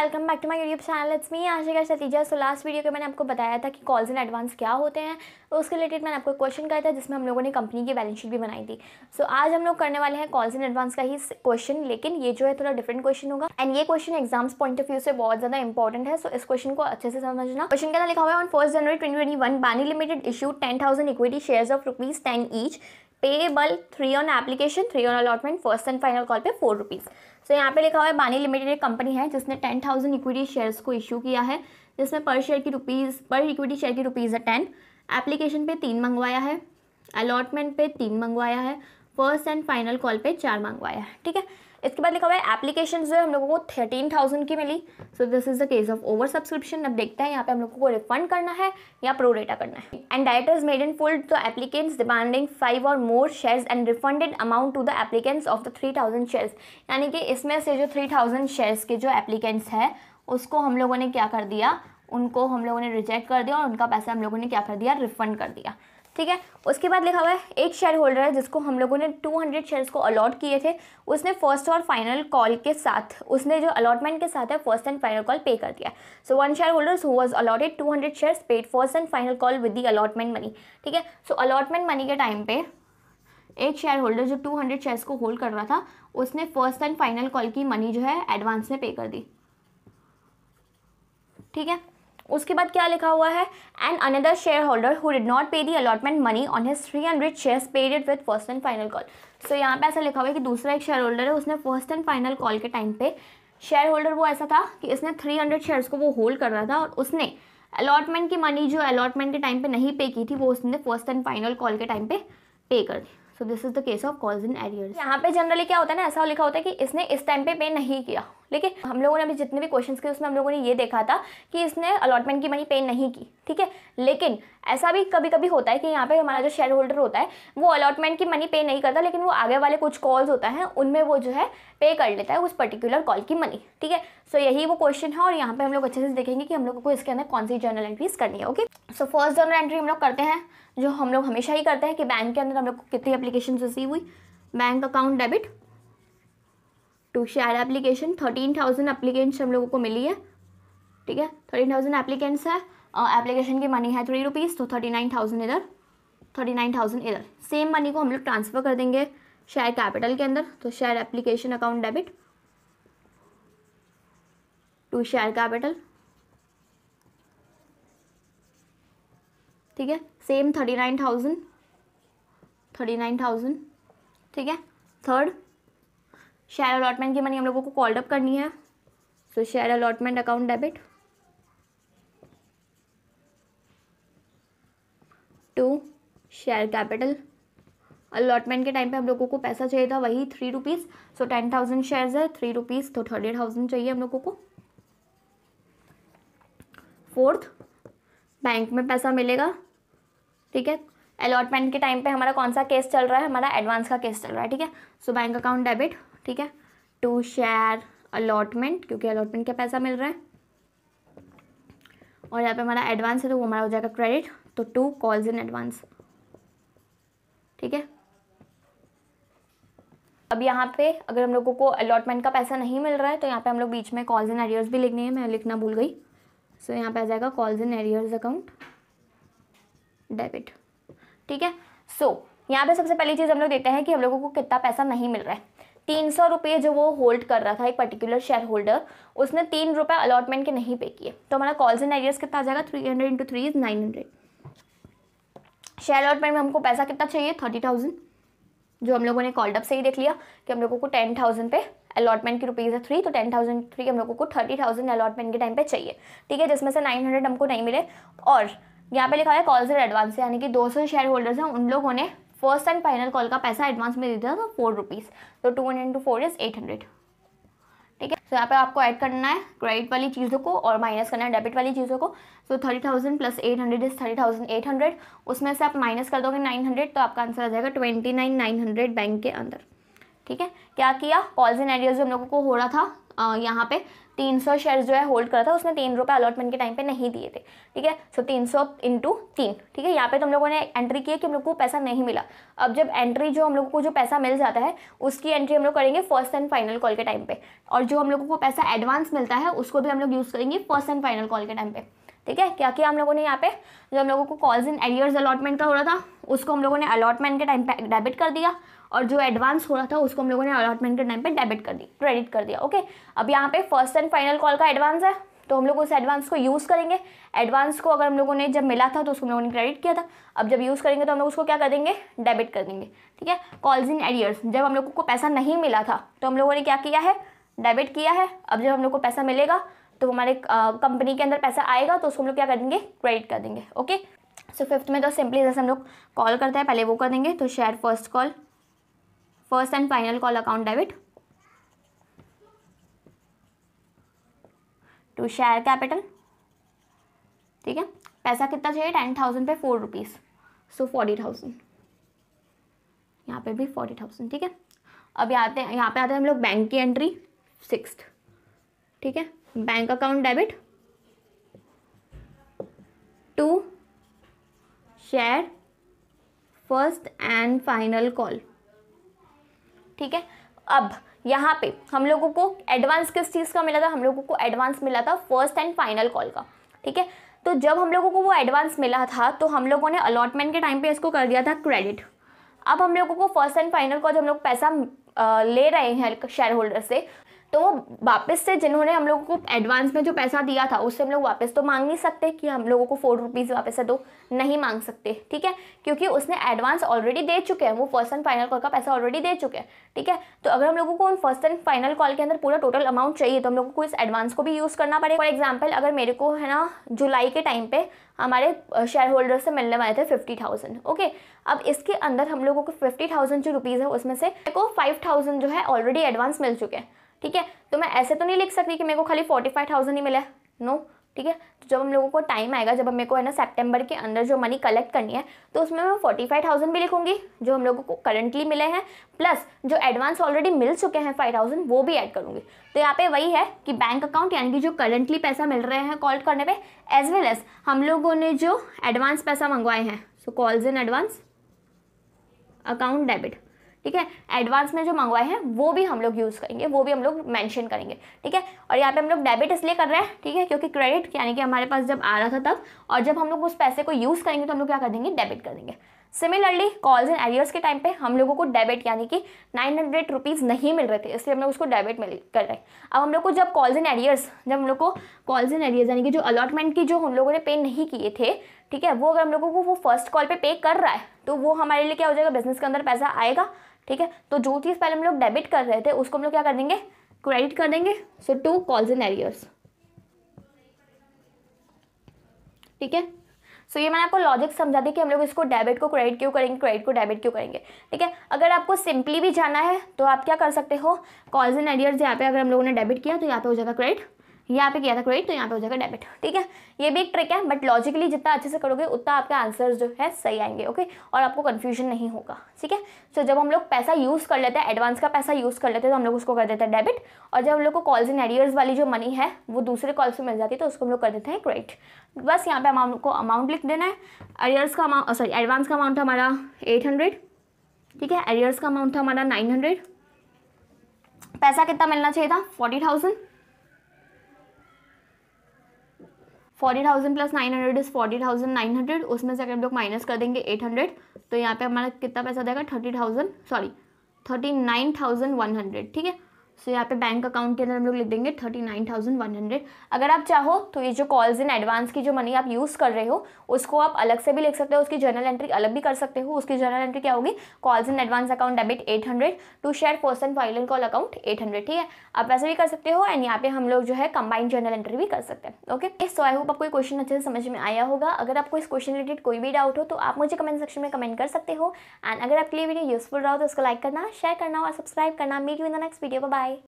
welcome back to my YouTube channel it's me Ashika Satija so last video के मैंने आपको बताया था कि कॉल्स इन एडवांस क्या होते हैं उसके रिलेटेड मैंने आपको क्वेश्चन कहा था जिसमें हम लोगों ने कंपनी की बैलेंस शीट भी बनाई थी सो so, आज हम लोग करने वाले हैं कॉल्स इन एडवांस का ही क्वेश्चन लेकिन ये जो है थोड़ा डिफरेंट क्वेश्चन होगा एंड ये question exams point of view से बहुत ज़्यादा इंपॉर्टेंट है सो so, इस क्वेश्चन को अच्छे से समझना क्वेश्चन क्या लिखा हुआ है ऑन फर्स्ट जनवरी ट्वेंटी बानी limited issue ten thousand equity share of rupees ten each payable three on application three on allotment first and final call pay four rupees so यहाँ पे लिखा हुआ है बानी लिमिटेड एक कंपनी है जिसने टेन थाउजेंड इक्विटी शेयर्स को इशू किया है जिसमें पर शेयर की रुपीज़ पर इक्विटी शेयर की रुपीज़ है टेन एप्लीकेशन पे तीन मंगवाया है अलॉटमेंट पे तीन मंगवाया है फर्स्ट एंड फाइनल कॉल पे चार मंगवाया है ठीक है इसके बाद लिखा हुआ है एप्लीकेशन जो है हम लोगों को थर्टीन थाउजेंड की मिली so this is the case of over subscription अब देखते हैं यहाँ पे हम लोगों को रिफंड करना है या प्रोडेटा करना है and diet is made in full the applicants demanding five और more shares and refunded amount to the applicants of the three thousand shares यानी कि इसमें से जो थ्री थाउजेंड शेयर्स के जो एप्लीकेंट्स है उसको हम लोगों ने क्या कर दिया उनको हम लोगों ने रिजेक्ट कर दिया और उनका पैसा हम लोगों ने क्या कर दिया रिफंड कर दिया ठीक है उसके बाद लिखा हुआ है एक शेयर होल्डर है जिसको हम लोगों ने 200 शेयर्स को अलॉट किए थे उसने फर्स्ट और फाइनल कॉल के साथ उसने जो अलॉटमेंट के साथ है first and final call pay कर दिया so one share holders who was allotted 200 shares paid first and final call with the allotment money ठीक है सो अलॉटमेंट मनी के टाइम पे एक शेयर होल्डर जो टू शेयर्स को होल्ड कर रहा था उसने फर्स्ट एंड फाइनल कॉल की मनी जो है एडवांस में पे कर दी ठीक है उसके बाद क्या लिखा हुआ है and another share holder who did not pay the allotment money on his three hundred share paid with first and final call so यहाँ पे ऐसा लिखा हुआ है कि दूसरा एक शेयर होल्डर है उसने फर्स्ट एंड फाइनल कॉल के टाइम पे शेयर होल्डर वो ऐसा था कि इसने थ्री हंड्रेड शेयर्स को वो होल्ड कर रहा था और उसने अलॉटमेंट की मनी जो अलॉटमेंट के टाइम पे नहीं पे की थी वो उसने फर्स्ट एंड फाइनल कॉल के टाइम पे पे कर दी so this is the case of calls in arrears यहाँ पे जनरली क्या होता है ना ऐसा लिखा होता है कि इसने इस टाइम पे पे नहीं किया ठीक है हम लोगों ने अभी जितने भी क्वेश्चन किए उसमें हम लोगों ने ये देखा था कि इसने अलॉटमेंट की मनी पे नहीं की ठीक है लेकिन ऐसा भी कभी कभी होता है कि यहाँ पे हमारा जो शेयर होल्डर होता है वो अलॉटमेंट की मनी पे नहीं करता लेकिन वो आगे वाले कुछ कॉल्स होता है उनमें वो जो है पे कर लेता है उस पर्टिकुलर कॉल की मनी ठीक है सो यही वो क्वेश्चन है और यहाँ पर हम लोग अच्छे से देखेंगे कि हम लोगों को इसके अंदर कौन सी जर्नल एंट्रीज करनी है okay so first journal entry हम लोग करते हैं जो हम लोग हमेशा ही करते हैं कि बैंक के अंदर हम लोग को कितनी अप्लीकेशन रिसीव हुई bank account debit to share application thirteen thousand applicants हम लोगों को मिली है ठीक है थर्टीन थाउजेंड एप्लीकेंट्स है एप्लीकेशन की मनी है थ्री रुपीज़ तो थर्टी नाइन थाउजेंड इधर थर्टी नाइन थाउजेंड इधर सेम मनी को हम लोग ट्रांसफ़र कर देंगे शेयर कैपिटल के अंदर तो share application account debit to share capital ठीक है same thirty nine thousand thirty nine thousand ठीक है थर्ड शेयर अलॉटमेंट की मनी हम लोगों को कॉल्डअप करनी है so share allotment account debit to share capital allotment के टाइम पे हम लोगों को पैसा चाहिए था वही three rupees so ten thousand shares है थ्री रुपीज़ तो थर्टी थाउजेंड चाहिए हम लोगों को फोर्थ बैंक में पैसा मिलेगा ठीक है अलॉटमेंट के टाइम पे हमारा कौन सा केस चल रहा है हमारा एडवांस का केस चल रहा है ठीक है सो बैंक अकाउंट डेबिट ठीक है टू शेयर अलॉटमेंट क्योंकि अलॉटमेंट का पैसा मिल रहा है और यहाँ पे हमारा एडवांस है तो वो हमारा हो जाएगा क्रेडिट तो टू कॉल्स इन एडवांस ठीक है अब यहाँ पे अगर हम लोगों को अलॉटमेंट का पैसा नहीं मिल रहा है तो यहाँ पे हम लोग बीच में कॉल्स इन एरियर्स भी लिखने हैं मैं लिखना भूल गई सो यहाँ पे आ जाएगा calls in arrears account debit ठीक है सो यहाँ पे सबसे पहली चीज़ हम लोग देखते हैं कि हम लोगों को कितना पैसा नहीं मिल रहा है तीन सौ रुपये जो वो होल्ड कर रहा था एक पर्टिकुलर शेयर होल्डर उसने तीन रुपये अलॉटमेंट के नहीं पे किए तो हमारा कॉल्स एंड आइडियाज़ कितना आ जाएगा three hundred into three is nine hundred share allotment में हमको पैसा कितना चाहिए थर्टी थाउजेंड जो हम लोगों ने कॉल्डअप से ही देख लिया कि हम लोगों को टेन थाउजेंड पे अलॉटमेंट की रुपीज़ है थ्री तो टेन थाउजेंड थ्री हम लोगों को थर्टी थाउजेंड अलॉटमेंट के टाइम पे चाहिए ठीक है जिसमें से नाइन हंड्रेड हमको नहीं मिले और यहाँ पे लिखा है कॉल्स एंड एडवांस यानी कि दो सौ शेयर होल्डर्स हैं उन लोगों ने फर्स्ट एंड फाइनल कॉल का पैसा एडवांस में दे दिया था फोर रुपीज़ तो two hundred two four is eight hundred ठीक है सो तो यहाँ पे आपको ऐड करना है क्रेडिट वाली चीज़ों को और माइनस करना है डेबिट वाली चीज़ों को so thirty thousand plus eight hundred is thirty thousand eight hundred उसमें से आप माइनस कर दोगे नाइन हंड्रेड तो आपका आंसर आ जाएगा twenty nine nine hundred bank के अंदर ठीक है क्या किया कॉल्स एंड आइडियाज जो हम लोगों को हो रहा था यहाँ पे 300 शेयर जो है होल्ड करा था उसने तीन रुपये अलॉटमेंट के टाइम पे नहीं दिए थे ठीक है सो तीन सौ इंटू तीन ठीक है यहाँ पे तो हम लोगों ने एंट्री की है कि हम लोग को पैसा नहीं मिला अब जब एंट्री जो हम लोगों को जो पैसा मिल जाता है उसकी एंट्री हम लोग करेंगे फर्स्ट एंड फाइनल कॉल के टाइम पे और जो हम लोगों को पैसा एडवांस मिलता है उसको भी हम लोग यूज़ करेंगे फर्स्ट एंड फाइनल कॉल के टाइम पे ठीक है क्या किया हम लोगों ने यहाँ पे जो हम लोगों को कॉल्स इन एरियर्स अलॉटमेंट का हो रहा था उसको हम लोगों ने अलॉटमेंट के टाइम पे डेबिट कर दिया और जो एडवांस हो रहा था उसको हम लोगों ने अलॉटमेंट के टाइम पे डेबिट कर दी क्रेडिट कर दिया ओके अब यहाँ पे फर्स्ट एंड फाइनल कॉल का एडवांस है तो हम लोग उस एडवांस को यूज़ करेंगे एडवांस को अगर हम लोगों ने जब मिला था तो उसको हम लोगों ने क्रेडिट किया था अब जब यूज़ करेंगे तो हम लोग उसको क्या कर देंगे डेबिट कर देंगे ठीक है कॉल्स इन एरियर्स जब हम लोगों को पैसा नहीं मिला था तो हम लोगों ने क्या किया है डेबिट किया है अब जब हम लोग को पैसा मिलेगा तो हमारे कंपनी के अंदर पैसा आएगा तो उसको हम लोग क्या कर देंगे क्रेडिट कर देंगे ओके सो फिफ्थ में तो सिंपली जैसे हम लोग कॉल करते हैं पहले वो कर देंगे तो share first call first and final call account debit to share capital ठीक है पैसा कितना चाहिए टेन थाउजेंड पे four rupees so forty thousand यहाँ पे भी फोर्टी थाउजेंड ठीक है अब यहाँ पे यहाँ पे आते हैं हम लोग बैंक की एंट्री सिक्स ठीक है bank account debit to share first and final call ठीक है अब यहाँ पे हम लोगों को एडवांस किस चीज़ का मिला था हम लोगों को एडवांस मिला था फर्स्ट एंड फाइनल कॉल का ठीक है तो जब हम लोगों को वो एडवांस मिला था तो हम लोगों ने अलॉटमेंट के टाइम पे इसको कर दिया था क्रेडिट अब हम लोगों को फर्स्ट एंड फाइनल कॉल हम लोग पैसा ले रहे हैं शेयर होल्डर से तो वो वापस से जिन्होंने हम लोगों को एडवांस में जो पैसा दिया था उससे हम लोग वापस तो मांग नहीं सकते कि हम लोगों को फोर रुपीज़ वापस से दो नहीं मांग सकते ठीक है क्योंकि उसने एडवांस ऑलरेडी दे चुके हैं वो फर्स्ट एंड फाइनल कॉल का पैसा ऑलरेडी दे चुके हैं ठीक है तो अगर हम लोगों को उन फर्स्ट एंड फाइनल कॉल के अंदर पूरा टोटल अमाउंट चाहिए तो हम लोगों को इस एडवांस को भी यूज़ करना पड़ेगा फॉर एग्जाम्पल अगर मेरे को है ना जुलाई के टाइम पे हमारे शेयर होल्डर से मिलने वाले थे फिफ्टी थाउजेंड ओके अब इसके अंदर हम लोगों को फिफ्टी थाउजेंड जो रुपीज़ है उसमें से को फाइव थाउजेंड जो है ऑलरेडी एडवांस मिल चुके हैं ठीक है तो मैं ऐसे तो नहीं लिख सकती कि मेरे को खाली फोर्टी फाइव थाउजेंड ही मिला है नो ठीक है तो जब हम लोगों को टाइम आएगा जब हमें को है ना सेप्टेम्बर के अंदर जो मनी कलेक्ट करनी है तो उसमें मैं फोर्टी फाइव थाउजेंड भी लिखूंगी जो हम लोगों को करंटली मिले हैं प्लस जो एडवांस ऑलरेडी मिल चुके हैं फाइव थाउजेंड वो भी ऐड करूंगी तो यहाँ पे वही है कि बैंक अकाउंट यानी कि जो करंटली पैसा मिल रहे हैं कॉल करने पर एज वेल एज हम लोगों ने जो एडवांस पैसा मंगवाए हैं so calls in advance account debit ठीक है एडवांस में जो मंगवाए हैं वो भी हम लोग यूज़ करेंगे वो भी हम लोग मैंशन करेंगे ठीक है और यहाँ पे हम लोग डेबिट इसलिए कर रहे हैं ठीक है क्योंकि क्रेडिट यानी कि हमारे पास जब आ रहा था तब और जब हम लोग उस पैसे को यूज़ करेंगे तो हम लोग क्या कर देंगे डेबिट कर देंगे सिमिलरली कॉल्स एंड एरियर्स के टाइम पे हम लोगों को डेबिट यानी कि नाइन हंड्रेड रुपीज़ नहीं मिल रहे थे इसलिए हम लोग उसको डेबिट मिल कर रहे अब हम लोग को जब कॉल्स एंड एरियर्स जब हम लोग को कॉल्स एंड एरियर्स यानी कि जो अलॉटमेंट की जो हम लोगों ने पे नहीं किए थे ठीक है वो अगर हम लोगों को वो फर्स्ट कॉल पे पे कर रहा है तो वो हमारे लिए क्या हो जाएगा बिजनेस के अंदर पैसा आएगा ठीक है तो जो चीज़ पहले हम लोग डेबिट कर रहे थे उसको हम लोग क्या कर देंगे क्रेडिट कर देंगे so to calls and arrears ठीक है सो so, ये मैंने आपको लॉजिक समझा दी कि हम लोग इसको डेबिट को क्रेडिट क्यों करेंगे क्रेडिट को डेबिट क्यों करेंगे ठीक है अगर आपको सिंपली भी जाना है तो आप क्या कर सकते हो कॉल्स एंड एडियर्स यहाँ पे अगर हम लोगों ने डेबिट किया तो यहाँ पे हो जाएगा क्रेडिट यहाँ पे किया था क्रेडिट तो यहाँ पे हो जाएगा डेबिट ठीक है ये भी एक ट्रिक है बट लॉजिकली जितना अच्छे से करोगे उतना आपके आंसर्स जो है सही आएंगे ओके और आपको कन्फ्यूजन नहीं होगा ठीक है सो जब हम लोग पैसा यूज़ कर लेते हैं एडवांस का पैसा यूज़ कर लेते हैं तो हम लोग उसको कर देते हैं डेबिट और जब हम लोग को कॉल्स इन एडियर्स वाली जो मनी है वो दूसरे कॉल से मिल जाती है तो उसको हम लोग कर देते हैं क्रेडिट बस यहाँ पे अमाउंट को अमाउंट लिख देना है एडियर्स का अमाउंट सॉरी एडवांस का अमाउंट हमारा एट हंड्रेड ठीक है एडियर्स का अमाउंट था हमारा नाइन हंड्रेड पैसा कितना मिलना चाहिए था forty thousand forty thousand plus nine hundred is forty thousand nine hundred उसमें से अगर हम लोग माइनस कर देंगे एट हंड्रेड तो यहाँ पे हमारा कितना पैसा देगा thirty thousand sorry thirty nine thousand one hundred ठीक है सो यहाँ पे बैंक अकाउंट के अंदर हम लोग लिख देंगे thirty nine thousand one hundred अगर आप चाहो तो ये जो कॉल्स इन एडवांस की जो मनी आप यूज़ कर रहे हो उसको आप अलग से भी लिख सकते हो उसकी जर्नल एंट्री अलग भी कर सकते हो उसकी जर्नल एंट्री क्या होगी calls in advance account debit eight hundred to share person final call account eight hundred ठीक है आप वैसे भी कर सकते हो एंड यहाँ पे हम लोग जो है कंबाइंड जर्नल एंट्री भी कर सकते हैं ओके सो आई होप आपको क्वेश्चन अच्छे से समझ में आया होगा अगर आपको इस क्वेश्चन रिलेटेड कोई भी डाउट हो तो आप मुझे कमेंट सेक्शन में कमेंट कर सकते हो एंड अगर आपके लिए वीडियो यूजफुल रहा हो तो उसको लाइक करना शेयर करना और सब्सक्राइब करना meet you in the next video bye